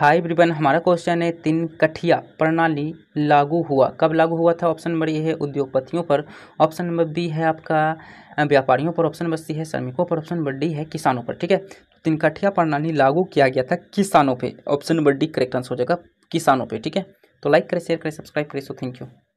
high ब्रिबन हमारा question है तीन कठिया प्रणाली लागू हुआ कब लागू हुआ था ऑप्शन नंबर ए है उद्योगपतियों पर ऑप्शन नंबर बी है आपका व्यापारियों पर ऑप्शन नंबर सी है श्रमिकों पर ऑप्शन नंबर डी है किसानों पर ठीक है तो तीन कठिया प्रणाली लागू किया गया था किसानों पर option number D correct answer हो जाएगा किसानों पर ठीक है तो लाइक करें शेयर करें सब्सक्राइब करें सो थैंक यू